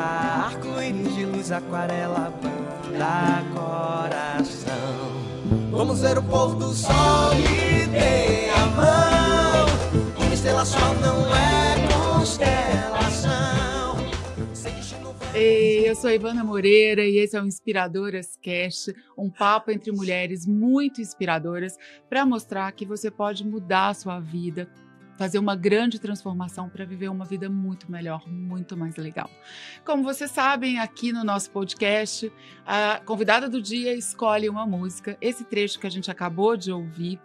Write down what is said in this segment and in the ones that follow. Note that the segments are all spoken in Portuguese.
terra, arco-íris de luz, aquarela, banda, coração. Vamos ver o pôr do sol e dê a mão. Uma estrela só não é constelação. Ei, eu sou Ivana Moreira e esse é o Inspiradoras Cast, um papo entre mulheres muito inspiradoras para mostrar que você pode mudar a sua vida fazer uma grande transformação para viver uma vida muito melhor, muito mais legal. Como vocês sabem, aqui no nosso podcast, a convidada do dia escolhe uma música. Esse trecho que a gente acabou de ouvir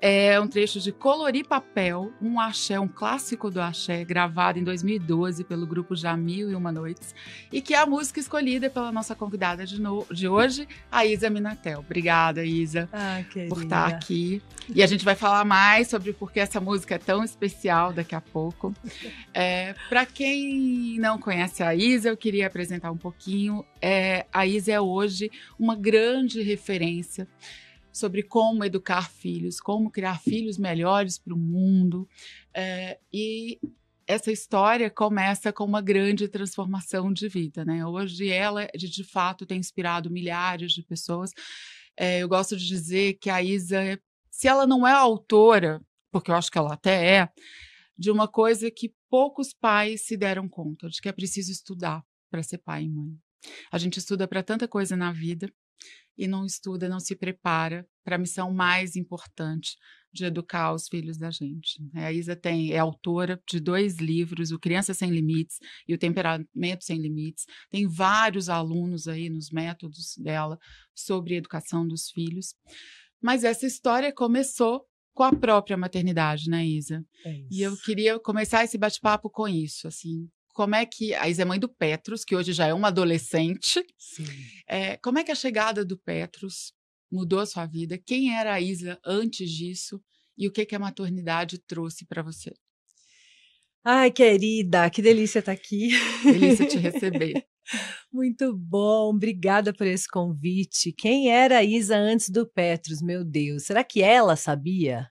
é um trecho de Colorir Papel, um axé, um clássico do axé, gravado em 2012 pelo grupo Jamil e Uma Noites, e que é a música escolhida pela nossa convidada de, no... de hoje, a Isa Minatel. Obrigada, Isa, ah, por estar aqui. E a gente vai falar mais sobre por que essa música é tão especial daqui a pouco. É, Para quem não conhece a Isa, eu queria apresentar um pouquinho. É, a Isa é hoje uma grande referência sobre como educar filhos, como criar filhos melhores para o mundo. É, e essa história começa com uma grande transformação de vida, né? Hoje ela, de fato, tem inspirado milhares de pessoas. É, eu gosto de dizer que a Isa, se ela não é autora, porque eu acho que ela até é, de uma coisa que poucos pais se deram conta, de que é preciso estudar para ser pai e mãe. A gente estuda para tanta coisa na vida e não estuda, não se prepara para a missão mais importante de educar os filhos da gente. Né? A Isa tem, é autora de dois livros, o Criança Sem Limites e o Temperamento Sem Limites. Tem vários alunos aí nos métodos dela sobre educação dos filhos. Mas essa história começou com a própria maternidade, né, Isa? É e eu queria começar esse bate-papo com isso, assim, como é que a Isa é mãe do Petrus, que hoje já é uma adolescente. É, como é que a chegada do Petrus mudou a sua vida? Quem era a Isa antes disso? E o que, que a maternidade trouxe para você? Ai, querida, que delícia estar tá aqui. Delícia te receber. Muito bom, obrigada por esse convite. Quem era a Isa antes do Petrus? Meu Deus, será que ela sabia?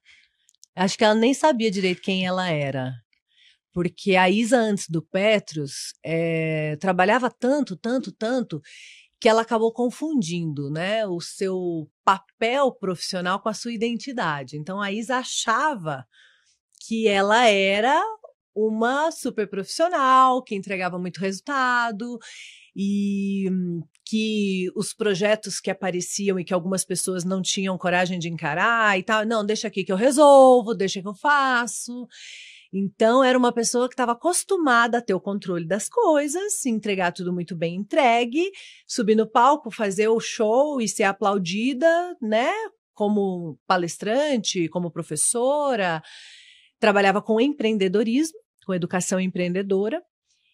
Acho que ela nem sabia direito quem ela era porque a Isa, antes do Petrus, é, trabalhava tanto, tanto, tanto, que ela acabou confundindo né, o seu papel profissional com a sua identidade. Então, a Isa achava que ela era uma super profissional, que entregava muito resultado e que os projetos que apareciam e que algumas pessoas não tinham coragem de encarar e tal, não, deixa aqui que eu resolvo, deixa que eu faço. Então, era uma pessoa que estava acostumada a ter o controle das coisas, entregar tudo muito bem entregue, subir no palco, fazer o show e ser aplaudida, né? Como palestrante, como professora. Trabalhava com empreendedorismo, com educação empreendedora.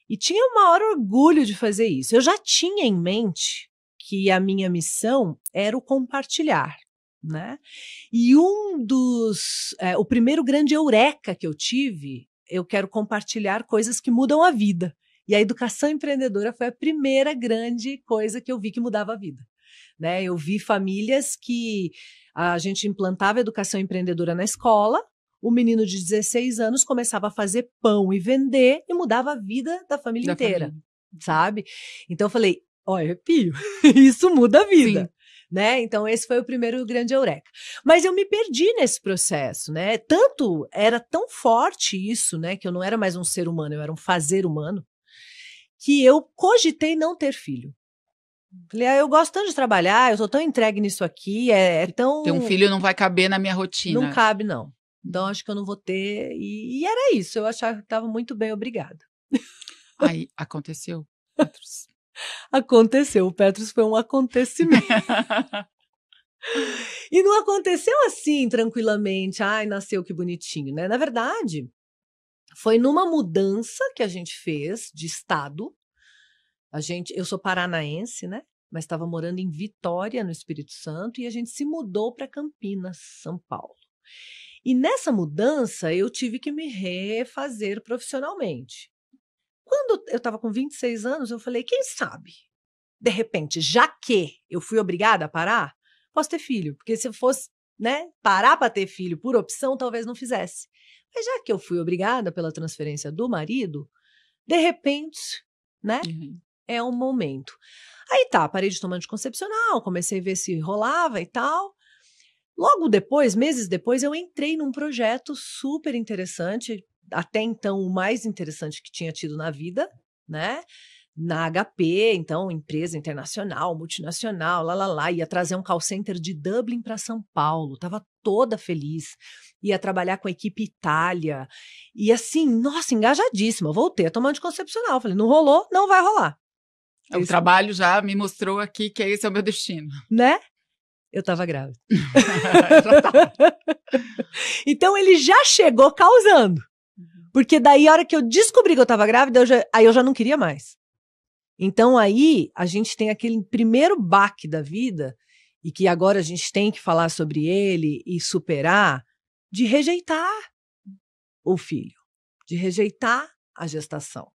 E tinha o maior orgulho de fazer isso. Eu já tinha em mente que a minha missão era o compartilhar, né? E um dos, é, o primeiro grande eureka que eu tive, eu quero compartilhar coisas que mudam a vida. E a educação empreendedora foi a primeira grande coisa que eu vi que mudava a vida. Né? Eu vi famílias que a gente implantava a educação empreendedora na escola, o menino de 16 anos começava a fazer pão e vender e mudava a vida da família da inteira, família. sabe? Então eu falei, olha, Pio, isso muda a vida. Sim né? Então esse foi o primeiro grande eureka. Mas eu me perdi nesse processo, né? Tanto era tão forte isso, né, que eu não era mais um ser humano, eu era um fazer humano, que eu cogitei não ter filho. Falei, ah, eu gosto tanto de trabalhar, eu sou tão entregue nisso aqui, é, é tão. Ter um filho não vai caber na minha rotina. Não cabe, não. Então uhum. acho que eu não vou ter. E, e era isso, eu achava que estava muito bem, obrigada. Aí aconteceu outros Aconteceu. O Petrus foi um acontecimento. e não aconteceu assim, tranquilamente. Ai, nasceu que bonitinho, né? Na verdade, foi numa mudança que a gente fez de estado. A gente, eu sou paranaense, né? Mas estava morando em Vitória, no Espírito Santo, e a gente se mudou para Campinas, São Paulo. E nessa mudança eu tive que me refazer profissionalmente. Quando eu estava com 26 anos, eu falei: quem sabe? De repente, já que eu fui obrigada a parar, posso ter filho. Porque se eu fosse né, parar para ter filho por opção, talvez não fizesse. Mas já que eu fui obrigada pela transferência do marido, de repente, né? Uhum. É um momento. Aí tá, parei de tomar anticoncepcional, comecei a ver se rolava e tal. Logo depois, meses depois, eu entrei num projeto super interessante até então o mais interessante que tinha tido na vida, né? Na HP, então, empresa internacional, multinacional, lá, lá, lá, ia trazer um call center de Dublin para São Paulo, tava toda feliz, ia trabalhar com a equipe Itália, e assim, nossa, engajadíssima, voltei a tomar anticoncepcional, falei, não rolou, não vai rolar. É, o trabalho já me mostrou aqui que esse é o meu destino. Né? Eu tava grávida. então ele já chegou causando. Porque daí, a hora que eu descobri que eu tava grávida, eu já, aí eu já não queria mais. Então aí a gente tem aquele primeiro baque da vida e que agora a gente tem que falar sobre ele e superar de rejeitar o filho, de rejeitar a gestação.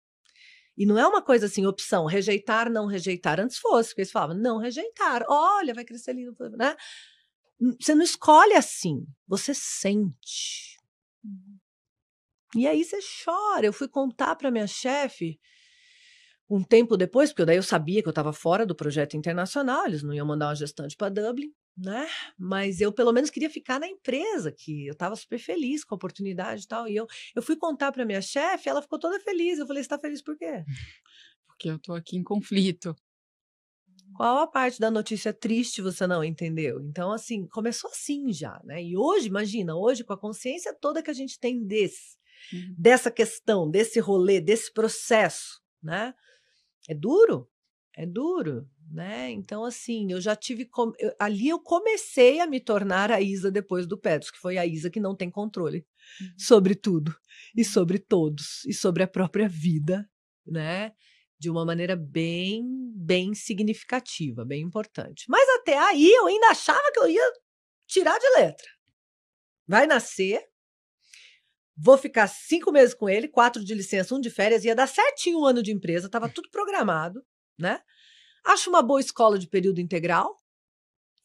E não é uma coisa assim, opção, rejeitar, não rejeitar. Antes fosse, porque eles falavam, não rejeitar, olha, vai crescer lindo, né? Você não escolhe assim, você sente. E aí você chora. Eu fui contar para minha chefe um tempo depois, porque daí eu sabia que eu estava fora do projeto internacional, eles não iam mandar uma gestante para Dublin, né? Mas eu pelo menos queria ficar na empresa, que eu estava super feliz com a oportunidade e tal. E eu, eu fui contar para minha chefe, ela ficou toda feliz. Eu falei: "Você tá feliz por quê?" Porque eu tô aqui em conflito. Qual a parte da notícia triste você não entendeu? Então, assim, começou assim já, né? E hoje, imagina, hoje, com a consciência toda que a gente tem desse, Uhum. dessa questão, desse rolê, desse processo, né? É duro, é duro, né? Então, assim, eu já tive. Com... Eu, ali eu comecei a me tornar a Isa depois do Pedro que foi a Isa que não tem controle uhum. sobre tudo e sobre todos e sobre a própria vida, né? De uma maneira bem, bem significativa, bem importante. Mas até aí eu ainda achava que eu ia tirar de letra. Vai nascer, Vou ficar cinco meses com ele, quatro de licença, um de férias, ia dar certinho um ano de empresa, estava tudo programado, né? Acho uma boa escola de período integral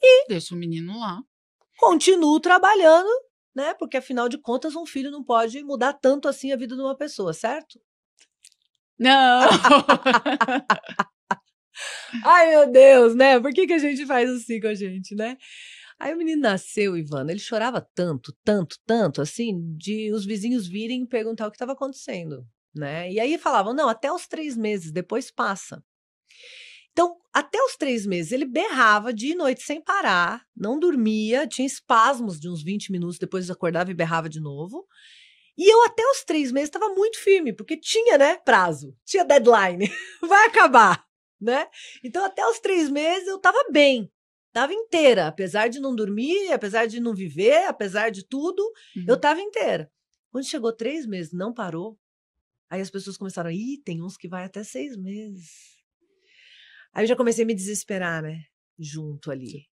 e. Deixa o menino lá. Continuo trabalhando, né? Porque afinal de contas, um filho não pode mudar tanto assim a vida de uma pessoa, certo? Não! Ai, meu Deus, né? Por que, que a gente faz assim com a gente, né? Aí o menino nasceu, Ivana, ele chorava tanto, tanto, tanto, assim, de os vizinhos virem perguntar o que estava acontecendo, né? E aí falavam, não, até os três meses, depois passa. Então, até os três meses, ele berrava de noite sem parar, não dormia, tinha espasmos de uns 20 minutos, depois acordava e berrava de novo. E eu, até os três meses, estava muito firme, porque tinha, né, prazo, tinha deadline, vai acabar, né? Então, até os três meses, eu estava bem. Tava inteira, apesar de não dormir, apesar de não viver, apesar de tudo, uhum. eu tava inteira. Quando chegou três meses, não parou. Aí as pessoas começaram, ih, tem uns que vai até seis meses. Aí eu já comecei a me desesperar, né? Junto ali.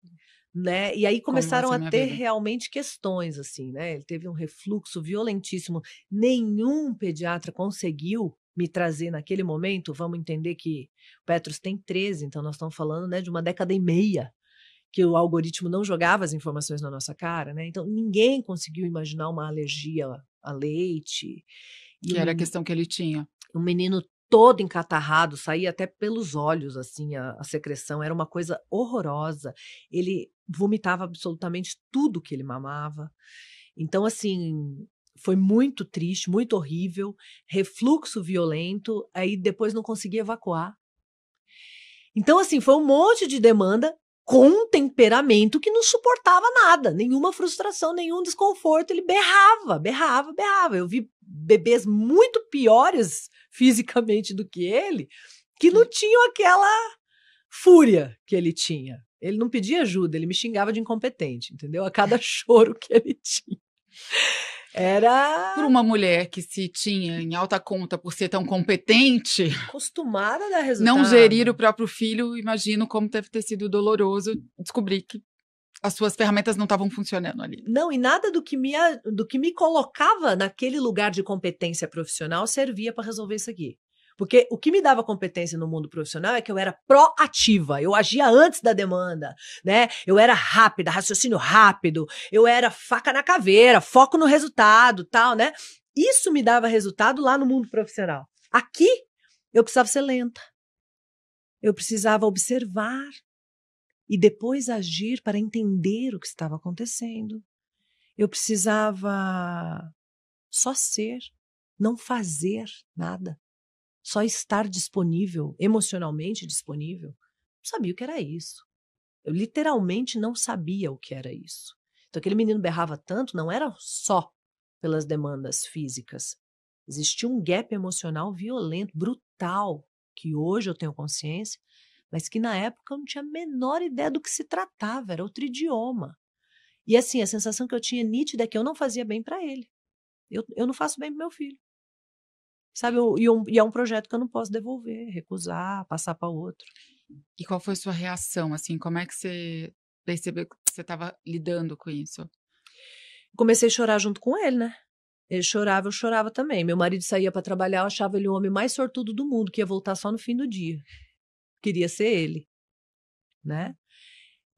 Né? E aí começaram a ter vida. realmente questões, assim, né? Ele teve um refluxo violentíssimo. Nenhum pediatra conseguiu me trazer naquele momento. Vamos entender que o Petros tem 13, então nós estamos falando né, de uma década e meia que o algoritmo não jogava as informações na nossa cara, né? Então ninguém conseguiu imaginar uma alergia a leite. que era a questão que ele tinha. Um menino todo encatarrado, saía até pelos olhos, assim, a, a, secreção. Era uma coisa horrorosa. Ele vomitava absolutamente tudo que ele mamava. Então, assim, foi muito triste, muito horrível. Refluxo violento. Aí depois não conseguia evacuar. Então, assim, foi um monte de demanda com um temperamento que não suportava nada, nenhuma frustração, nenhum desconforto. Ele berrava, berrava, berrava. Eu vi bebês muito piores fisicamente do que ele, que não hum. tinham aquela fúria que ele tinha. Ele não pedia ajuda, ele me xingava de incompetente, entendeu? A cada choro que ele tinha. Era. Por uma mulher que se tinha em alta conta por ser tão competente. Acostumada a dar resultado. Não gerir o próprio filho, imagino como deve ter sido doloroso descobrir que as suas ferramentas não estavam funcionando ali. Não, e nada do que me, do que me colocava naquele lugar de competência profissional servia para resolver isso aqui. Porque o que me dava competência no mundo profissional é que eu era proativa, eu agia antes da demanda, né? Eu era rápida, raciocínio rápido, eu era faca na caveira, foco no resultado, tal, né? Isso me dava resultado lá no mundo profissional. Aqui eu precisava ser lenta. Eu precisava observar e depois agir para entender o que estava acontecendo. Eu precisava só ser, não fazer nada só estar disponível, emocionalmente disponível, não sabia o que era isso. Eu literalmente não sabia o que era isso. Então, aquele menino berrava tanto, não era só pelas demandas físicas. Existia um gap emocional violento, brutal, que hoje eu tenho consciência, mas que na época eu não tinha a menor ideia do que se tratava, era outro idioma. E assim, a sensação que eu tinha nítida é que eu não fazia bem para ele. Eu, eu não faço bem para meu filho sabe? E, um, e é um projeto que eu não posso devolver, recusar, passar para outro. E qual foi sua reação, assim? Como é que você percebeu que você estava lidando com isso? Comecei a chorar junto com ele, né? Ele chorava, eu chorava também. Meu marido saía para trabalhar, eu achava ele o homem mais sortudo do mundo, que ia voltar só no fim do dia. Queria ser ele, né?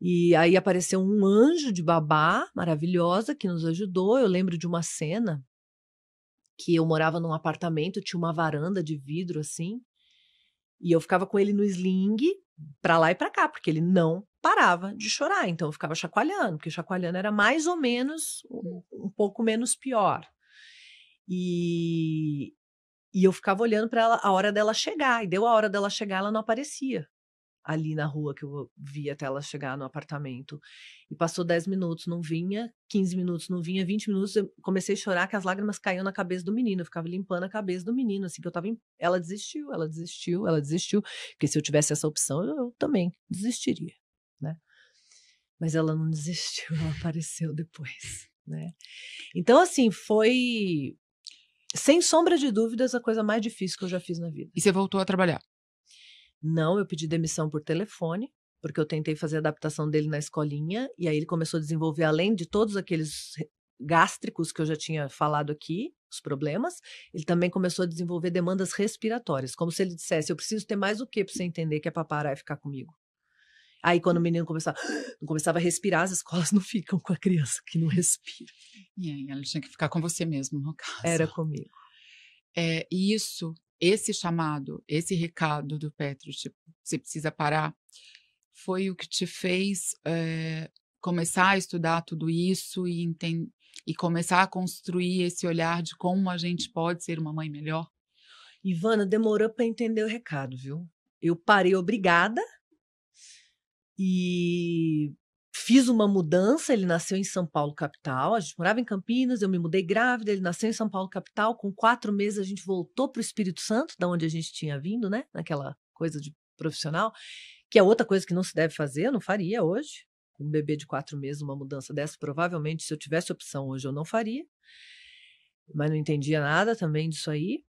E aí apareceu um anjo de babá maravilhosa que nos ajudou. Eu lembro de uma cena que eu morava num apartamento, tinha uma varanda de vidro assim, e eu ficava com ele no sling para lá e para cá, porque ele não parava de chorar. Então eu ficava chacoalhando, porque chacoalhando era mais ou menos um, um pouco menos pior. E, e eu ficava olhando para ela a hora dela chegar, e deu a hora dela chegar, ela não aparecia ali na rua que eu vi até ela chegar no apartamento. E passou 10 minutos, não vinha, 15 minutos, não vinha, 20 minutos, eu comecei a chorar que as lágrimas caíam na cabeça do menino, eu ficava limpando a cabeça do menino, assim, que eu tava em... ela desistiu, ela desistiu, ela desistiu, porque se eu tivesse essa opção, eu, eu também desistiria, né? Mas ela não desistiu, ela apareceu depois, né? Então, assim, foi sem sombra de dúvidas, a coisa mais difícil que eu já fiz na vida. E você voltou a trabalhar? Não, eu pedi demissão por telefone, porque eu tentei fazer a adaptação dele na escolinha, e aí ele começou a desenvolver, além de todos aqueles gástricos que eu já tinha falado aqui, os problemas, ele também começou a desenvolver demandas respiratórias, como se ele dissesse: Eu preciso ter mais o que para você entender que é para parar e ficar comigo. Aí, quando o menino começava, começava a respirar, as escolas não ficam com a criança que não respira. E aí, ela tinha que ficar com você mesmo, no caso. Era comigo. É, isso esse chamado, esse recado do Petro, tipo, você precisa parar, foi o que te fez é, começar a estudar tudo isso e, e começar a construir esse olhar de como a gente pode ser uma mãe melhor? Ivana, demorou para entender o recado, viu? Eu parei obrigada e Fiz uma mudança, ele nasceu em São Paulo, capital. A gente morava em Campinas, eu me mudei grávida, ele nasceu em São Paulo, capital. Com quatro meses, a gente voltou para o Espírito Santo, da onde a gente tinha vindo, né? Naquela coisa de profissional, que é outra coisa que não se deve fazer, eu não faria hoje. Um bebê de quatro meses, uma mudança dessa, provavelmente, se eu tivesse opção hoje, eu não faria. Mas não entendia nada também disso aí.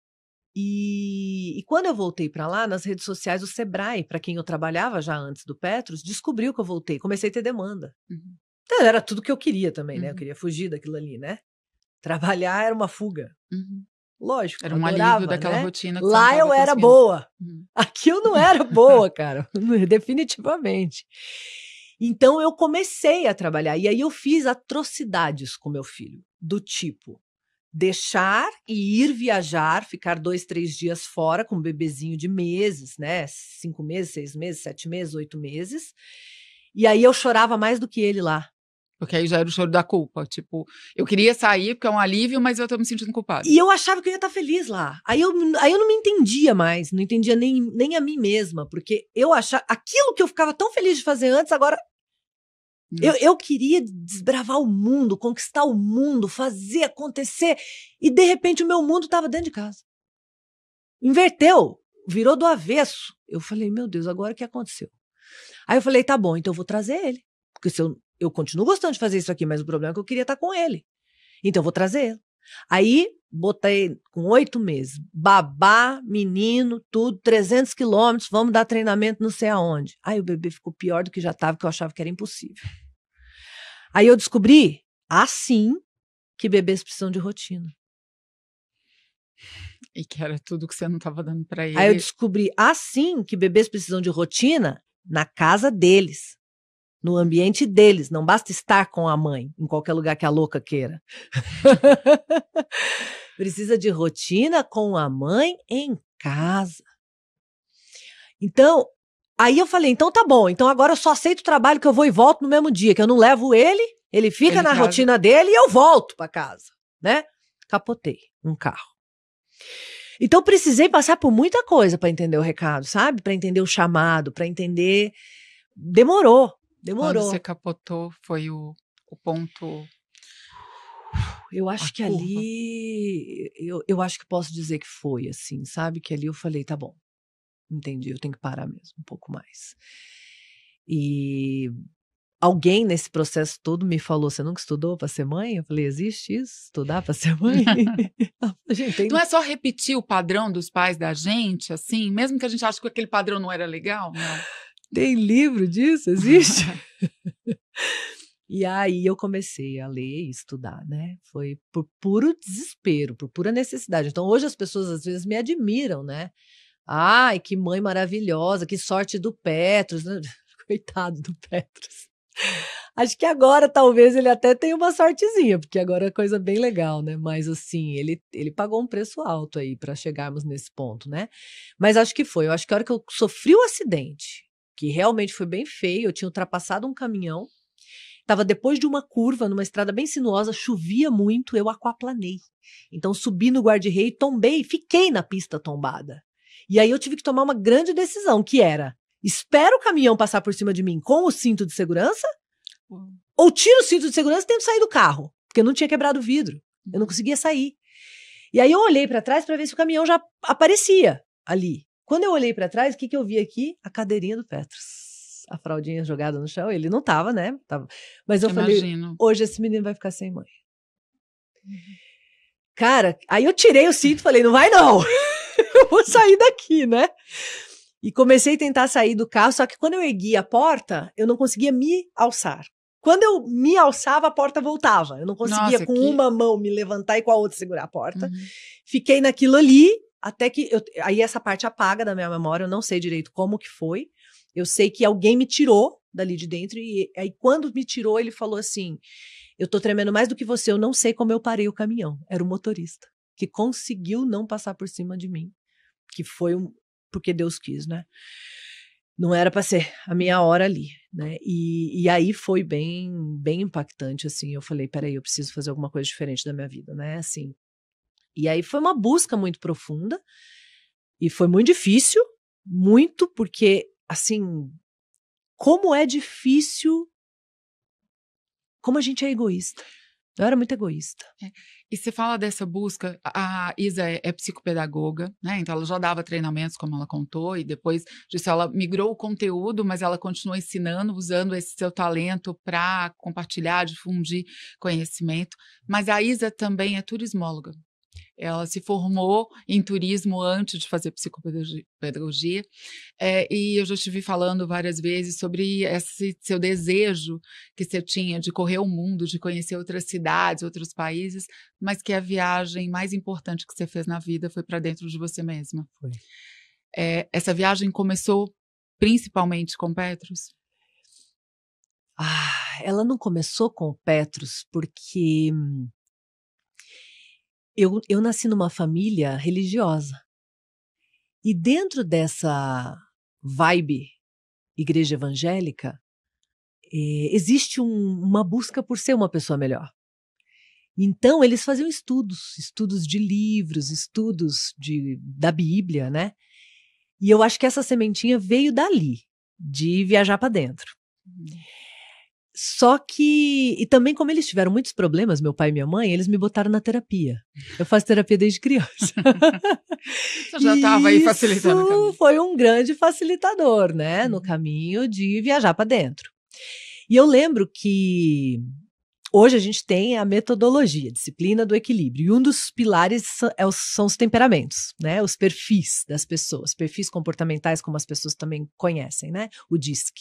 E, e, quando eu voltei para lá, nas redes sociais, o Sebrae, para quem eu trabalhava já antes do Petros, descobriu que eu voltei. Comecei a ter demanda. Uhum. Então, era tudo que eu queria também, né? Eu uhum. queria fugir daquilo ali, né? Trabalhar era uma fuga. Uhum. Lógico. Era um adorava, alívio daquela né? rotina. lá eu era boa. Uhum. Aqui eu não era boa, cara. Definitivamente. Então eu comecei a trabalhar. E aí eu fiz atrocidades com meu filho. Do tipo, deixar e ir viajar, ficar dois, três dias fora com um bebezinho de meses, né? Cinco meses, seis meses, sete meses, oito meses. E aí eu chorava mais do que ele lá. Porque aí já era o choro da culpa. Tipo, eu queria sair porque é um alívio, mas eu tô me sentindo culpada. E eu achava que eu ia estar tá feliz lá. Aí eu, aí eu não me entendia mais, não entendia nem, nem a mim mesma, porque eu achava. Aquilo que eu ficava tão feliz de fazer antes, agora eu, hum. eu queria desbravar o mundo, conquistar o mundo, fazer acontecer. E de repente o meu mundo estava dentro de casa. Inverteu, virou do avesso. Eu falei, meu Deus, agora o que aconteceu? Aí eu falei, tá bom, então eu vou trazer ele. Porque se eu, eu continuo gostando de fazer isso aqui, mas o problema é que eu queria estar tá com ele. Então eu vou trazer ele. Aí botei com oito meses, babá, menino, tudo, 300 quilômetros, vamos dar treinamento não sei aonde. Aí o bebê ficou pior do que já estava, que eu achava que era impossível. Aí eu descobri, assim, que bebês precisam de rotina. E que era tudo que você não estava dando para ele. Aí eu descobri, assim, que bebês precisam de rotina na casa deles, no ambiente deles. Não basta estar com a mãe, em qualquer lugar que a louca queira. Precisa de rotina com a mãe em casa. Então, Aí eu falei, então tá bom, então agora eu só aceito o trabalho que eu vou e volto no mesmo dia, que eu não levo ele, ele fica ele na rotina dele e eu volto para casa, né? Capotei um carro. Então precisei passar por muita coisa para entender o recado, sabe? Para entender o chamado, para entender demorou, demorou. Quando você capotou foi o, o ponto eu acho A que curva. ali eu, eu acho que posso dizer que foi assim, sabe? Que ali eu falei, tá bom entendi, eu tenho que parar mesmo um pouco mais. E alguém nesse processo todo me falou: você nunca estudou para ser mãe? Eu falei: existe isso? Estudar para ser mãe? tem... Não é só repetir o padrão dos pais da gente, assim, mesmo que a gente ache que aquele padrão não era legal? Não. Tem livro disso? Existe? e aí eu comecei a ler e estudar, né? Foi por puro desespero, por pura necessidade. Então hoje as pessoas às vezes me admiram, né? Ai, que mãe maravilhosa, que sorte do Petros. Né? Coitado do Petros. Acho que agora talvez ele até tenha uma sortezinha, porque agora é coisa bem legal, né? Mas assim, ele, ele pagou um preço alto aí para chegarmos nesse ponto, né? Mas acho que foi. Eu acho que a hora que eu sofri o um acidente, que realmente foi bem feio, eu tinha ultrapassado um caminhão, estava depois de uma curva, numa estrada bem sinuosa, chovia muito, eu aquaplanei. Então subi no guarda-rei, tombei, fiquei na pista tombada. E aí eu tive que tomar uma grande decisão, que era: espero o caminhão passar por cima de mim com o cinto de segurança? Uhum. Ou tiro o cinto de segurança e tento sair do carro? Porque eu não tinha quebrado o vidro. Eu não uhum. conseguia sair. E aí eu olhei para trás para ver se o caminhão já aparecia ali. Quando eu olhei para trás, o que, que eu vi aqui? A cadeirinha do Petros. A fraldinha jogada no chão. Ele não tava, né? Tava. Mas eu Imagino. falei, hoje esse menino vai ficar sem mãe. Uhum. Cara, aí eu tirei o cinto e falei, não vai não. eu vou sair daqui, né? E comecei a tentar sair do carro, só que quando eu ergui a porta, eu não conseguia me alçar. Quando eu me alçava, a porta voltava. Eu não conseguia Nossa, com que... uma mão me levantar e com a outra segurar a porta. Uhum. Fiquei naquilo ali, até que. Eu, aí essa parte apaga da minha memória, eu não sei direito como que foi. Eu sei que alguém me tirou dali de dentro, e aí quando me tirou, ele falou assim: Eu tô tremendo mais do que você, eu não sei como eu parei o caminhão. Era o motorista que conseguiu não passar por cima de mim, que foi um porque Deus quis, né? Não era para ser a minha hora ali, né? E, e aí foi bem, bem impactante, assim. Eu falei, peraí, eu preciso fazer alguma coisa diferente da minha vida, né? Assim. E aí foi uma busca muito profunda e foi muito difícil, muito porque, assim, como é difícil, como a gente é egoísta. Eu era muito egoísta. É. E você fala dessa busca, a Isa é, é, psicopedagoga, né? Então ela já dava treinamentos, como ela contou, e depois disso ela migrou o conteúdo, mas ela continua ensinando, usando esse seu talento para compartilhar, difundir conhecimento. Mas a Isa também é turismóloga. Ela se formou em turismo antes de fazer psicopedagogia. É, eh, e eu já estive falando várias vezes sobre esse seu desejo que você tinha de correr o mundo, de conhecer outras cidades, outros países, mas que a viagem mais importante que você fez na vida foi para dentro de você mesma. Foi. É, essa viagem começou principalmente com Petrus? Ah, ela não começou com Petrus porque eu, eu nasci numa família religiosa. E dentro dessa vibe igreja evangélica, eh, existe um, uma busca por ser uma pessoa melhor. Então, eles faziam estudos, estudos de livros, estudos de, da Bíblia, né? E eu acho que essa sementinha veio dali, de viajar para dentro. Uhum. Só que. E também, como eles tiveram muitos problemas, meu pai e minha mãe, eles me botaram na terapia. Eu faço terapia desde criança. Você já estava aí facilitando. Isso foi um grande facilitador, né? No uhum. caminho de viajar para dentro. E eu lembro que Hoje a gente tem a metodologia, a disciplina do equilíbrio. E um dos pilares é são os temperamentos, né? Os perfis das pessoas, perfis comportamentais, como as pessoas também conhecem, né? O DISC.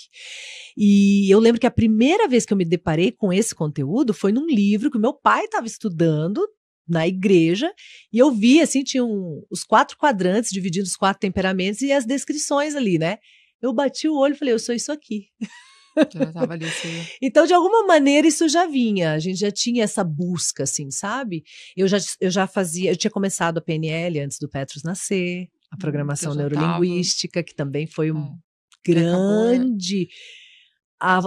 E eu lembro que a primeira vez que eu me deparei com esse conteúdo foi num livro que meu pai estava estudando na igreja e eu vi assim tinham um, os quatro quadrantes divididos os quatro temperamentos e as descrições ali, né? Eu bati o olho e falei, eu sou isso aqui. Já ali, então, de alguma maneira, isso já vinha. A gente já tinha essa busca, assim, sabe? Eu já, eu já fazia, eu tinha começado a PNL antes do Petros nascer, a hum, programação neurolinguística, tava. que também foi um é. Né? grande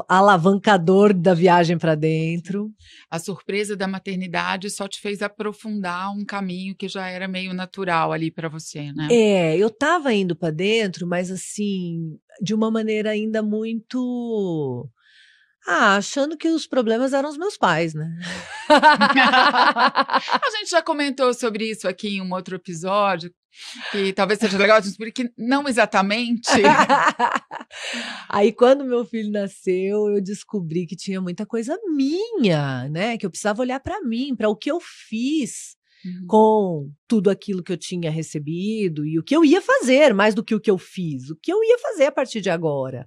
alavancador da viagem para dentro. A surpresa da maternidade só te fez aprofundar um caminho que já era meio natural ali para você, né? É, eu estava indo para dentro, mas assim, de uma maneira ainda muito ah, achando que os problemas eram os meus pais, né? a gente já comentou sobre isso aqui em um outro episódio, e talvez seja legal descobrir que não exatamente. Aí quando meu filho nasceu, eu descobri que tinha muita coisa minha, né? Que eu precisava olhar para mim, para o que eu fiz uhum. com tudo aquilo que eu tinha recebido e o que eu ia fazer, mais do que o que eu fiz, o que eu ia fazer a partir de agora.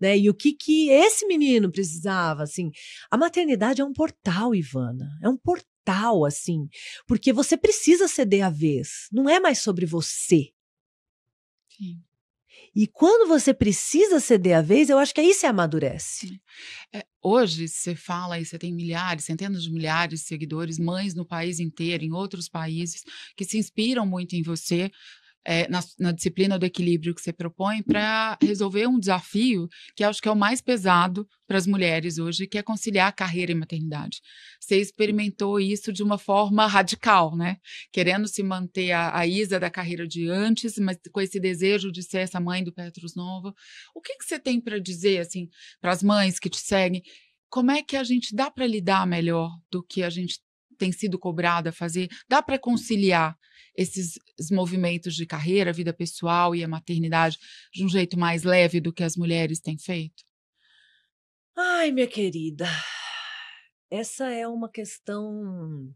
Né? E o que que esse menino precisava, assim. A maternidade é um portal, Ivana. É um portal total, assim. Porque você precisa ceder a vez. Não é mais sobre você. Sim. E quando você precisa ceder a vez, eu acho que aí você amadurece. É, hoje, você fala e você tem milhares, centenas de milhares de seguidores, mães no país inteiro, em outros países, que se inspiram muito em você, é, na, na, disciplina do equilíbrio que você propõe para resolver um desafio que acho que é o mais pesado para as mulheres hoje, que é conciliar carreira e maternidade. Você experimentou isso de uma forma radical, né? Querendo se manter a, a Isa da carreira de antes, mas com esse desejo de ser essa mãe do Petrus Nova. O que, que você tem para dizer, assim, para as mães que te seguem? Como é que a gente dá para lidar melhor do que a gente tem sido cobrada a fazer? Dá para conciliar esses movimentos de carreira, vida pessoal e a maternidade de um jeito mais leve do que as mulheres têm feito? Ai, minha querida, essa é uma questão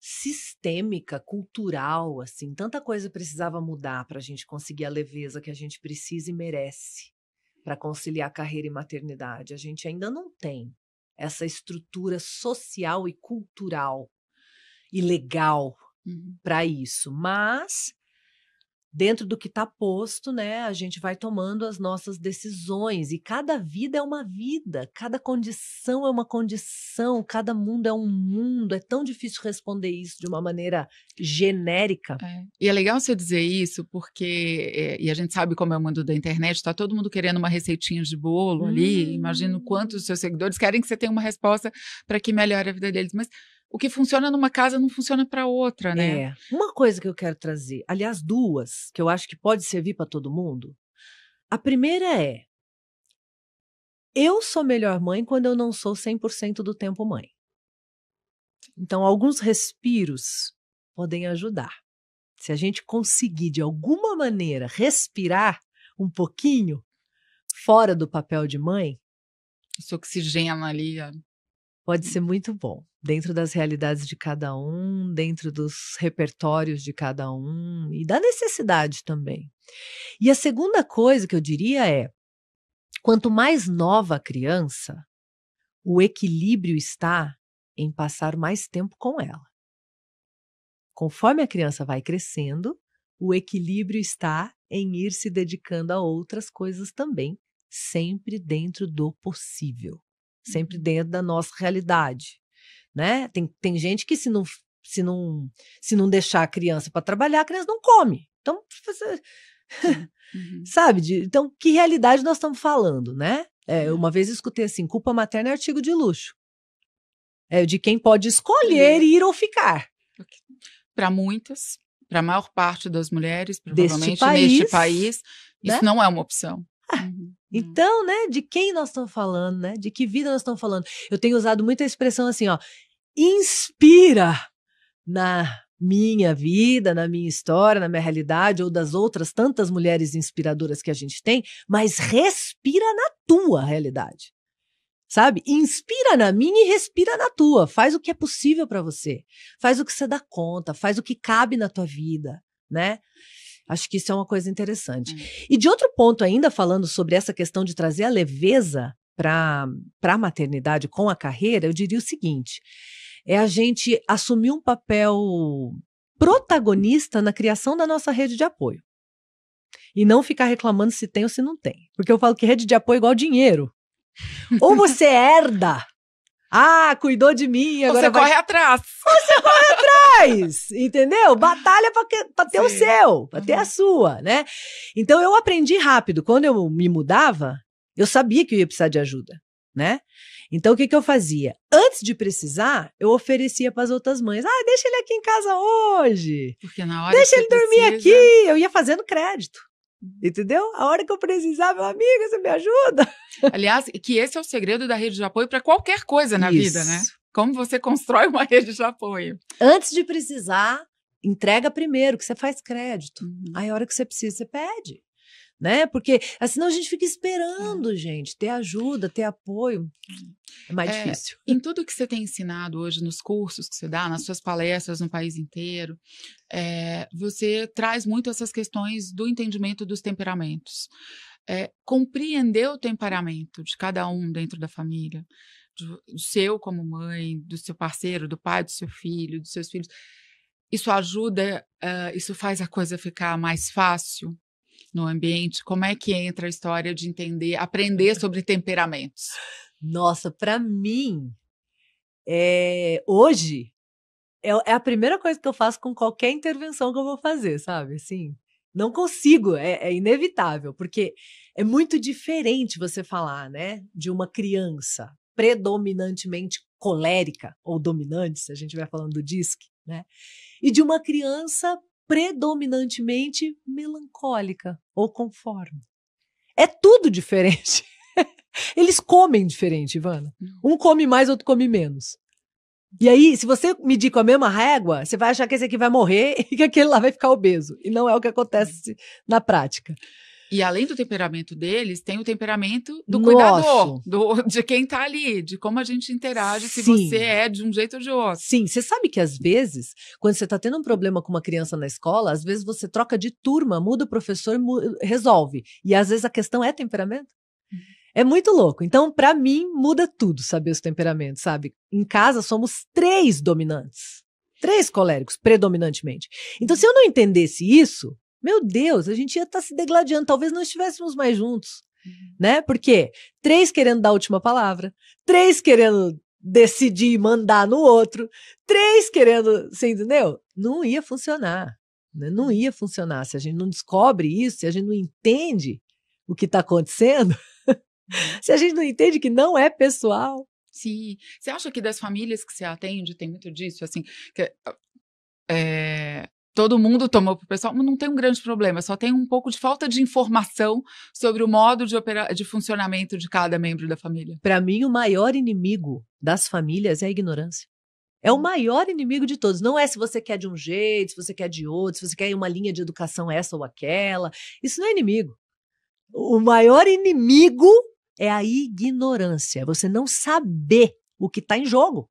sistêmica, cultural, assim, tanta coisa precisava mudar para a gente conseguir a leveza que a gente precisa e merece para conciliar carreira e maternidade. A gente ainda não tem essa estrutura social e cultural e legal uhum. para isso. Mas dentro do que está posto, né, a gente vai tomando as nossas decisões. E cada vida é uma vida, cada condição é uma condição, cada mundo é um mundo. É tão difícil responder isso de uma maneira genérica. É. E é legal você dizer isso, porque é, e a gente sabe como é o mundo da internet, está todo mundo querendo uma receitinha de bolo hum. ali. Imagino quantos hum. seus seguidores querem que você tenha uma resposta para que melhore a vida deles. Mas o que funciona numa casa não funciona para outra, né? É. Uma coisa que eu quero trazer, aliás, duas, que eu acho que pode servir para todo mundo. A primeira é: eu sou melhor mãe quando eu não sou 100% do tempo mãe. Então, alguns respiros podem ajudar. Se a gente conseguir, de alguma maneira, respirar um pouquinho fora do papel de mãe. Isso oxigena ali. Ó. Pode ser muito bom dentro das realidades de cada um, dentro dos repertórios de cada um e da necessidade também. E a segunda coisa que eu diria é: quanto mais nova a criança, o equilíbrio está em passar mais tempo com ela. Conforme a criança vai crescendo, o equilíbrio está em ir se dedicando a outras coisas também, sempre dentro do possível, sempre uhum. dentro da nossa realidade né? Tem, tem gente que se não se não se não deixar a criança para trabalhar, a criança não come. Então, você... uhum. sabe? De, então, que realidade nós estamos falando, né? É, é. uma vez escutei assim, culpa materna é artigo de luxo. É de quem pode escolher ir ou ficar. Para muitas, para a maior parte das mulheres, provavelmente país, neste país, né? isso não é uma opção. É. uhum. Então, né, de quem nós estamos falando, né? De que vida nós estamos falando? Eu tenho usado muita expressão assim, ó, inspira na minha vida, na minha história, na minha realidade ou das outras tantas mulheres inspiradoras que a gente tem, mas respira na tua realidade. Sabe? Inspira na minha e respira na tua. Faz o que é possível para você. Faz o que você dá conta, faz o que cabe na tua vida, né? Acho que isso é uma coisa interessante. Hum. E de outro ponto ainda falando sobre essa questão de trazer a leveza para a maternidade com a carreira, eu diria o seguinte: é a gente assumir um papel protagonista na criação da nossa rede de apoio. E não ficar reclamando se tem ou se não tem. Porque eu falo que rede de apoio é igual dinheiro. Ou você é herda. Ah, cuidou de mim, agora você vai... corre atrás. Você corre atrás, entendeu? Batalha para ter Sim. o seu, para ter uhum. a sua, né? Então eu aprendi rápido. Quando eu me mudava, eu sabia que eu ia precisar de ajuda né? Então o que, que eu fazia? Antes de precisar, eu oferecia para as outras mães. Ah, deixa ele aqui em casa hoje. Porque na hora Deixa ele dormir precisa... aqui. Eu ia fazendo crédito. Uhum. Entendeu? A hora que eu precisar, meu amigo, você me ajuda. Aliás, que esse é o segredo da rede de apoio para qualquer coisa na Isso. vida, né? Como você constrói uma rede de apoio. Antes de precisar, entrega primeiro, que você faz crédito. Uhum. Aí a hora que você precisa, você pede né? Porque senão assim, a gente fica é. esperando, é. gente, ter ajuda, ter apoio. É mais é, difícil. Em tudo que você tem ensinado hoje, nos cursos que você dá, nas suas palestras no país inteiro, é, você traz muito essas questões do entendimento dos temperamentos. É, compreender o temperamento de cada um dentro da família, do, do seu como mãe, do seu parceiro, do pai do seu filho, dos seus filhos isso ajuda, uh, isso faz a coisa ficar mais fácil no ambiente? Como é que entra a história de entender, aprender sobre temperamentos? Nossa, para mim, é, hoje é, é, a primeira coisa que eu faço com qualquer intervenção que eu vou fazer, sabe? Assim, não consigo, é, é inevitável, porque é muito diferente você falar, né, de uma criança predominantemente colérica ou dominante, se a gente vai falando do DISC, né? E de uma criança predominantemente melancólica ou conforme. É tudo diferente. Eles comem diferente, Ivana. Hum. Um come mais, outro come menos. E aí, se você medir com a mesma régua, você vai achar que esse aqui vai morrer e que aquele lá vai ficar obeso. E não é o que acontece na prática. E além do temperamento deles, tem o temperamento do Nosso. cuidador, do, de quem tá ali, de como a gente interage, se você é de um jeito ou de outro. Sim, você sabe que às vezes, quando você tá tendo um problema com uma criança na escola, às vezes você troca de turma, muda o professor, resolve. E às vezes a questão é temperamento. Uhum. É muito louco. Então, para mim, muda tudo saber os temperamentos, sabe? Em casa somos três dominantes. Três coléricos, predominantemente. Então, se eu não entendesse isso, meu Deus, a gente ia estar tá se degladiando, talvez não estivéssemos mais juntos, uhum. né? Porque três querendo dar a última palavra, três querendo decidir e mandar no outro, três querendo, você entendeu? Não ia funcionar, né? não uhum. ia funcionar. Se a gente não descobre isso, se a gente não entende o que está acontecendo, uhum. se a gente não entende que não é pessoal. Sim. Você acha que das famílias que você atende tem muito disso? Assim, que, é, todo mundo tomou para o pessoal, mas não tem um grande problema, só tem um pouco de falta de informação sobre o modo de, opera de funcionamento de cada membro da família. Para mim, o maior inimigo das famílias é a ignorância. É o maior inimigo de todos. Não é se você quer de um jeito, se você quer de outro, se você quer uma linha de educação essa ou aquela. Isso não é inimigo. O maior inimigo é a ignorância. É você não saber o que está em jogo.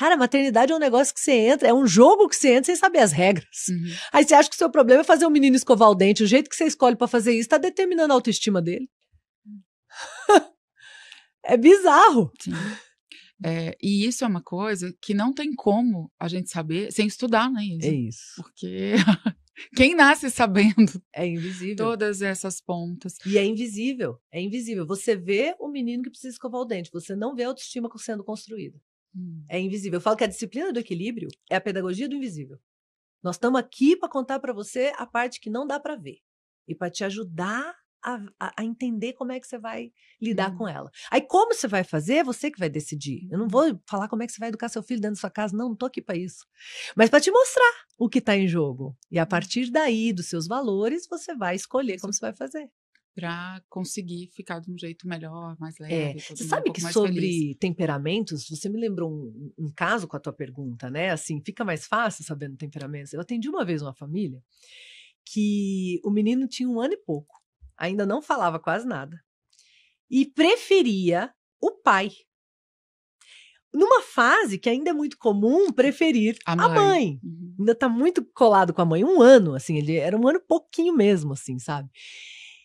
Cara, maternidade é um negócio que você entra, é um jogo que você entra sem saber as regras. Uhum. Aí você acha que o seu problema é fazer o menino escovar o dente. O jeito que você escolhe para fazer isso tá determinando a autoestima dele. é bizarro. Sim. É, e isso é uma coisa que não tem como a gente saber sem estudar, né? Isa? É isso. Porque quem nasce sabendo? É invisível. Todas essas pontas. E é invisível. É invisível. Você vê o menino que precisa escovar o dente, você não vê a autoestima sendo construída. Hum. É invisível. Eu falo que a disciplina do equilíbrio é a pedagogia do invisível. Nós estamos aqui para contar para você a parte que não dá para ver e para te ajudar a, a, entender como é que você vai lidar com uhum. ela. Aí, como você vai fazer, é você que vai decidir. Eu não vou falar como é que você vai educar seu filho dentro da sua casa, não, não estou aqui para isso. Mas para te mostrar o que está em jogo. E a hum. partir daí, dos seus valores, você vai escolher como você vai fazer para conseguir ficar de um jeito melhor, mais é, leve. É. Você sabe um que sobre feliz. temperamentos, você me lembrou um, um, caso com a tua pergunta, né? Assim, fica mais fácil sabendo temperamentos. Eu atendi uma vez uma família que o menino tinha um ano e pouco, ainda não falava quase nada e preferia o pai. Numa fase que ainda é muito comum preferir a mãe. A mãe. Uhum. Ainda está muito colado com a mãe, um ano, assim, ele era um ano pouquinho mesmo, assim, sabe?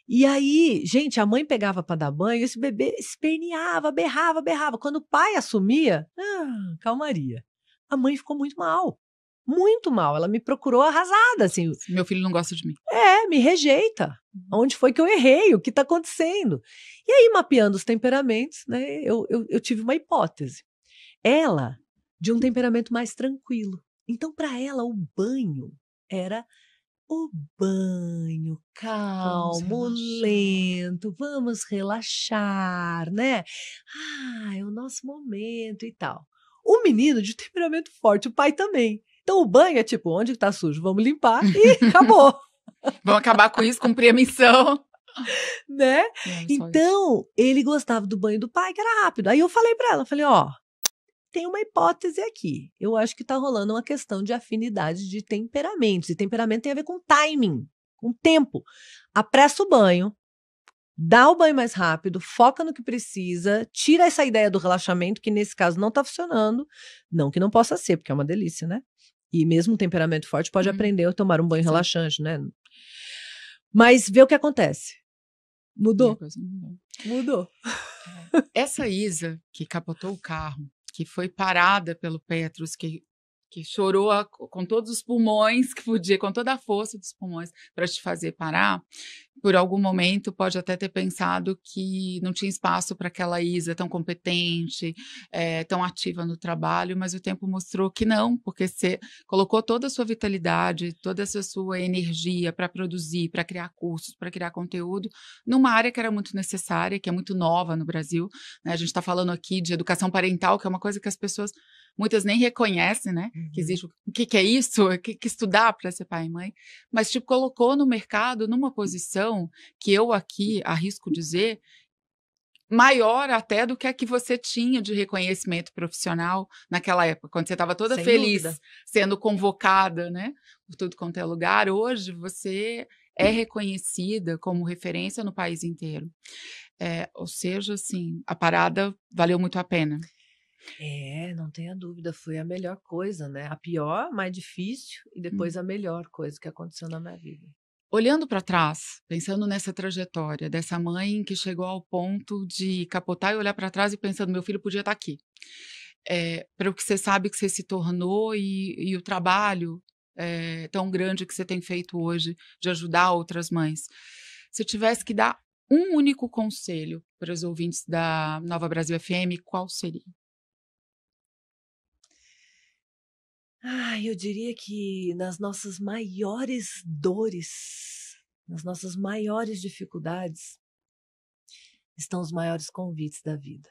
E aí, gente, a mãe pegava para dar banho, esse bebê esperneava, berrava, berrava. Quando o pai assumia, ah, calmaria. A mãe ficou muito mal. Muito mal. Ela me procurou arrasada, assim. Meu filho não gosta de mim. É, me rejeita. Uhum. Onde foi que eu errei? O que está acontecendo? E aí, mapeando os temperamentos, né, eu, eu, eu tive uma hipótese. Ela, de um temperamento mais tranquilo. Então, para ela, o banho era o banho calmo, lento, vamos relaxar, né? Ah, é o nosso momento e tal. O menino de temperamento forte, o pai também. Então o banho é tipo, onde tá sujo? Vamos limpar e acabou. vamos acabar com isso, cumprir a missão. Né? então, isso. ele gostava do banho do pai, que era rápido. Aí eu falei para ela, falei, ó, tem uma hipótese aqui. Eu acho que está rolando uma questão de afinidade de temperamentos. E temperamento tem a ver com timing, com tempo. Apressa o banho, dá o banho mais rápido, foca no que precisa, tira essa ideia do relaxamento, que nesse caso não está funcionando. Não que não possa ser, porque é uma delícia, né? E mesmo um temperamento forte pode uhum. aprender a tomar um banho Sim. relaxante, né? Mas vê o que acontece. Mudou. Mudou. Mudou. Essa Isa que capotou o carro, que foi parada pelo Petrus, que, que chorou a, com todos os pulmões que podia, com toda a força dos pulmões, para te fazer parar, por algum momento pode até ter pensado que não tinha espaço para aquela Isa tão competente, é, tão ativa no trabalho, mas o tempo mostrou que não, porque você colocou toda a sua vitalidade, toda essa sua energia para produzir, para criar cursos, para criar conteúdo, numa área que era muito necessária, que é muito nova no Brasil. Né? A gente está falando aqui de educação parental, que é uma coisa que as pessoas muitas nem reconhecem, né? Uhum. Que existe o que, que é isso, o que, que estudar para ser pai e mãe, mas te tipo, colocou no mercado numa posição que eu aqui arrisco dizer maior até do que a que você tinha de reconhecimento profissional naquela época, quando você estava toda Sem feliz dúvida. sendo convocada, né, por tudo quanto é lugar. Hoje você é reconhecida como referência no país inteiro. É, ou seja, assim, a parada valeu muito a pena. É, não tenha dúvida, foi a melhor coisa, né? A pior, mais difícil, e hum. depois hum. a melhor coisa que aconteceu na minha vida. Olhando para trás, pensando nessa trajetória dessa mãe que chegou ao ponto de capotar e olhar para trás e pensando: meu filho podia estar tá aqui. É, para o que você sabe que você se tornou e, e o trabalho é, tão grande que você tem feito hoje de ajudar outras mães. Se tivesse que dar um único conselho para os ouvintes da Nova Brasil FM, qual seria? Ah, eu diria que nas nossas maiores dores, nas nossas maiores dificuldades, estão os maiores convites da vida.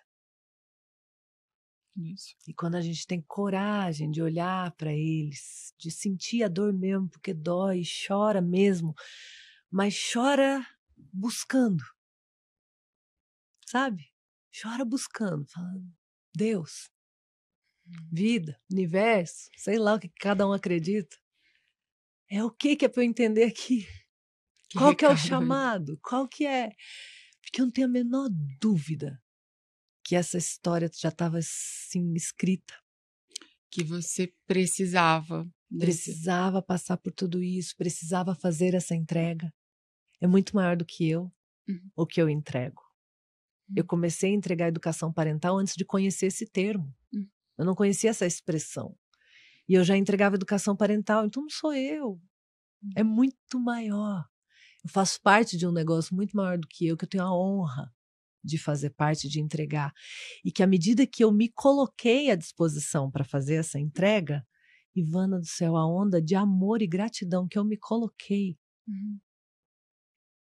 Isso. E quando a gente tem coragem de olhar para eles, de sentir a dor mesmo, porque dói, chora mesmo, mas chora buscando. Sabe? Chora buscando, falando: Deus, vida, universo, sei lá o que cada um acredita. É o que que é para eu entender aqui? Que Qual que é o né? chamado? Qual que é? Porque eu não tenho a menor dúvida que essa história já estava assim escrita. Que você precisava. Desse... Precisava passar por tudo isso, precisava fazer essa entrega. É muito maior do que eu, uhum. o que eu entrego. Uhum. Eu hum. comecei a entregar educação parental antes de conhecer esse termo. Uhum. Eu não conhecia essa expressão. E eu já entregava educação parental, então não sou eu. É uhum. muito maior. Eu faço parte de um negócio muito maior do que eu, que eu tenho a honra de fazer parte, de entregar. E que à medida que eu me coloquei à disposição para fazer essa entrega, Ivana do céu, a onda de amor e gratidão que eu me coloquei. Uhum.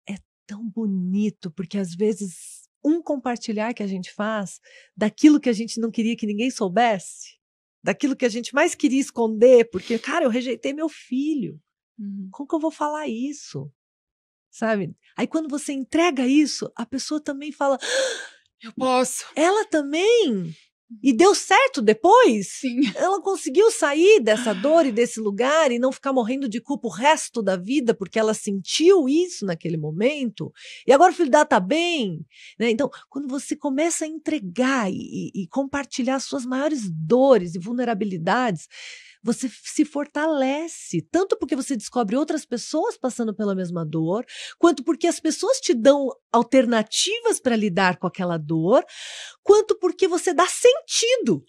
É tão bonito, porque às vezes um compartilhar que a gente faz daquilo que a gente não queria que ninguém soubesse, daquilo que a gente mais queria esconder, porque, cara, eu rejeitei meu filho. Uhum. Como que eu vou falar isso? Sabe? Aí quando você entrega isso, a pessoa também fala: ah, Eu posso. Ela também e deu certo depois? Sim. Ela conseguiu sair dessa dor e desse lugar e não ficar morrendo de culpa o resto da vida, porque ela sentiu isso naquele momento. E agora o filho dela tá bem. Né? Então, quando você começa a entregar e, e compartilhar suas maiores dores e vulnerabilidades, você se fortalece, tanto porque você descobre outras pessoas passando pela mesma dor, quanto porque as pessoas te dão alternativas para lidar com aquela dor, quanto porque você dá sentido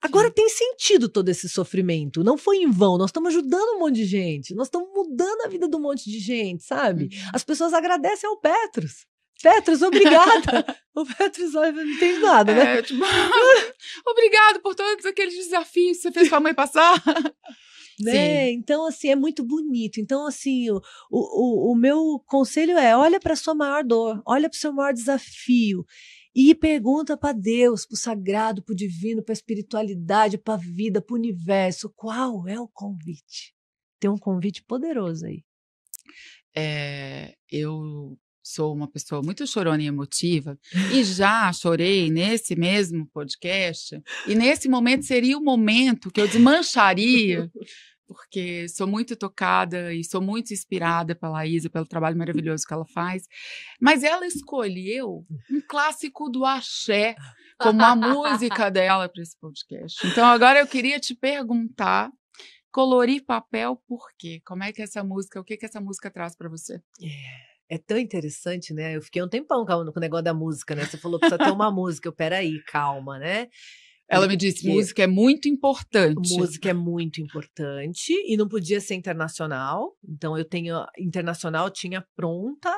Agora Sim. tem sentido todo esse sofrimento. Não foi em vão. Nós estamos ajudando um monte de gente. Nós estamos mudando a vida de um monte de gente, sabe? Uhum. As pessoas agradecem ao Petros. Petros, obrigada! o Petros olha, não tem nada, né? É, tipo, obrigado por todos aqueles desafios que você fez sua mãe passar. Né? Então, assim, é muito bonito. Então, assim, o, o, o meu conselho é: olha para sua maior dor, olha para o seu maior desafio e pergunta para Deus, para o sagrado, para o divino, para a espiritualidade, para a vida, para o universo: qual é o convite? Tem um convite poderoso aí. É, eu sou uma pessoa muito chorona e emotiva, e já chorei nesse mesmo podcast, e nesse momento seria o momento que eu desmancharia, porque sou muito tocada e sou muito inspirada pela Isa, pelo trabalho maravilhoso que ela faz. Mas ela escolheu um clássico do axé como a música dela para esse podcast. Então agora eu queria te perguntar colorir papel por quê? Como é que essa música, o que que essa música traz para você? Yeah. É. É tão interessante, né? Eu fiquei um tempão calma com o negócio da música, né? Você falou, precisa ter uma música. Eu, peraí, calma, né? Ela me disse, música é muito importante. Música é muito importante e não podia ser internacional. Então eu tenho internacional tinha pronta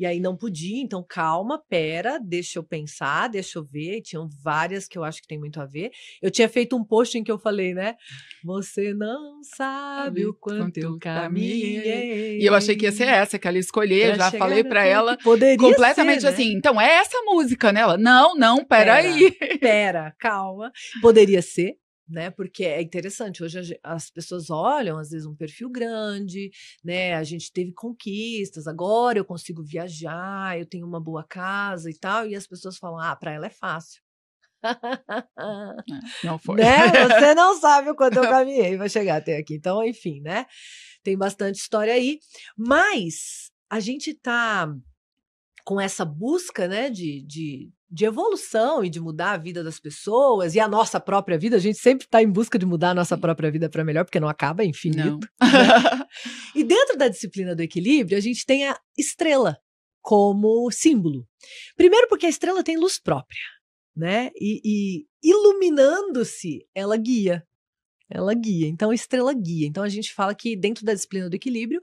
e aí não podia, então calma, pera, deixa eu pensar, deixa eu ver. E tinham várias que eu acho que tem muito a ver. Eu tinha feito um post em que eu falei, né? Você não sabe o quanto, quanto eu caminhei. E eu achei que ia ser essa que ela escolher, já falei para ela. Poderia completamente ser, né? assim. Então é essa música, né? Ela, não, não, pera, pera aí. Pera, calma. Poderia ser, né? Porque é interessante, hoje as pessoas olham, às vezes, um perfil grande, né? A gente teve conquistas, agora eu consigo viajar, eu tenho uma boa casa e tal, e as pessoas falam: ah, para ela é fácil. É, não foi. Né? Você não sabe o quanto eu caminhei vai chegar até aqui. Então, enfim, né? Tem bastante história aí. Mas a gente tá com essa busca né, de, de, de, evolução e de mudar a vida das pessoas e a nossa própria vida, a gente sempre está em busca de mudar a nossa própria vida para melhor, porque não acaba, é infinito. Não. Né? e dentro da disciplina do equilíbrio, a gente tem a estrela como símbolo. Primeiro, porque a estrela tem luz própria, né? E, e iluminando-se, ela guia. Ela guia. Então, a estrela guia. Então, a gente fala que dentro da disciplina do equilíbrio,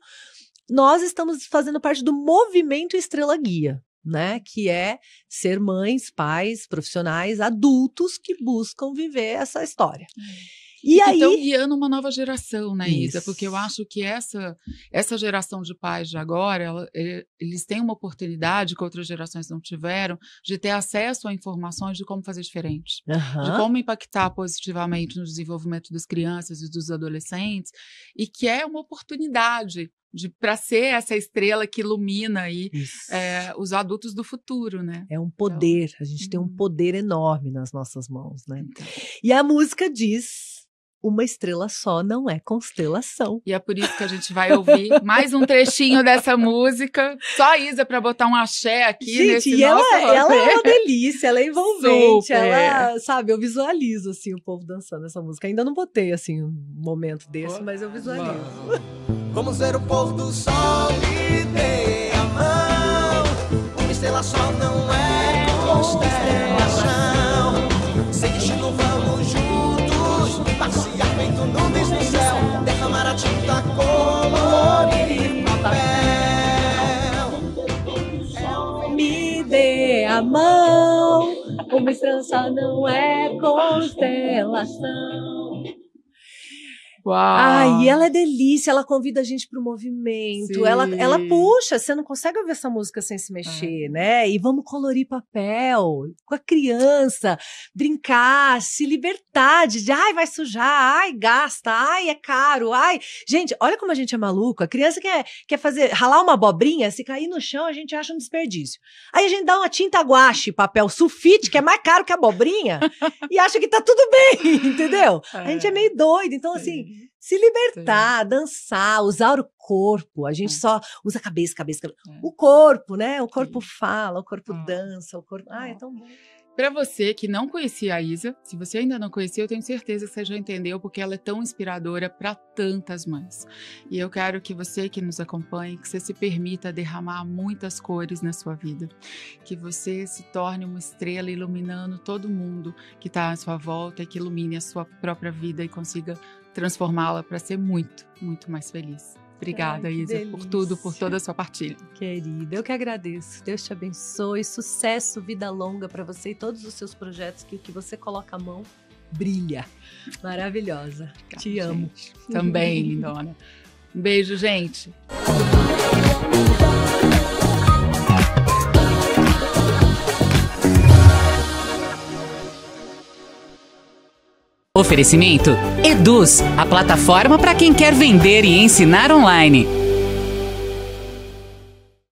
nós estamos fazendo parte do movimento Estrela Guia. Né, que é ser mães, pais, profissionais, adultos que buscam viver essa história. E, e aí estão guiando uma nova geração, né, Isso. Isa? Porque eu acho que essa essa geração de pais de agora, ela, eh, eles têm uma oportunidade que outras gerações não tiveram de ter acesso a informações de como fazer diferente, uhum. de como impactar positivamente no desenvolvimento das crianças e dos adolescentes, e que é uma oportunidade para ser essa estrela que ilumina aí é, os adultos do futuro, né? É um então, poder, então, a gente hum. tem um uhum. poder enorme nas nossas mãos, né? Então. E a música diz uma estrela só não é constelação. E é por isso que a gente vai ouvir mais um trechinho dessa música. Só a Isa para botar um axé aqui. Gente, nesse e ela, ela, é uma delícia, ela é envolvente. Super. Ela, sabe, eu visualizo assim o povo dançando essa música. Ainda não botei assim um momento desse, mas eu visualizo. Vamos ver o pôr do sol e dê a mão. Uma estrela só não é constelação. Sem destino vamos juntos passear feito nuvens no céu, derramar a tinta colorir papel. É me dê a mão. Uma estrela só não é constelação. Uau. Ai, ela é delícia, ela convida a gente para o movimento, ela, ela puxa, você não consegue ouvir essa música sem se mexer, é. né? E vamos colorir papel com a criança, brincar, se libertar de, de ai, vai sujar, ai, gasta, ai, é caro, ai. Gente, olha como a gente é maluco. A criança quer, quer fazer, ralar uma abobrinha, se cair no chão, a gente acha um desperdício. Aí a gente dá uma tinta guache, papel sulfite, que é mais caro que a abobrinha, e acha que tá tudo bem, entendeu? É. A gente é, é meio doido, então assim, Sim. assim se libertar, Sim. dançar, usar o corpo. A gente é. só usa cabeça, cabeça, cabeça. É. O corpo, né? O corpo Sim. fala, o corpo é. dança, o corpo. Ah, é tão bom. Para você que não conhecia a Isa, se você ainda não conhecia, eu tenho certeza que você já entendeu porque ela é tão inspiradora para tantas mães. E eu quero que você que nos acompanhe, que você se permita derramar muitas cores na sua vida, que você se torne uma estrela iluminando todo mundo que está à sua volta e que ilumine a sua própria vida e consiga transformá-la para ser muito, muito mais feliz. Obrigada, Ai, Isa, delícia. por tudo, por toda a sua partilha. Querida, eu que agradeço. Deus te abençoe. Sucesso, vida longa para você e todos os seus projetos, que o que você coloca a mão brilha. Maravilhosa. Obrigada, te amo. Gente. Também, lindona. Um beijo, gente. Oferecimento: Eduz, a plataforma para quem quer vender e ensinar online.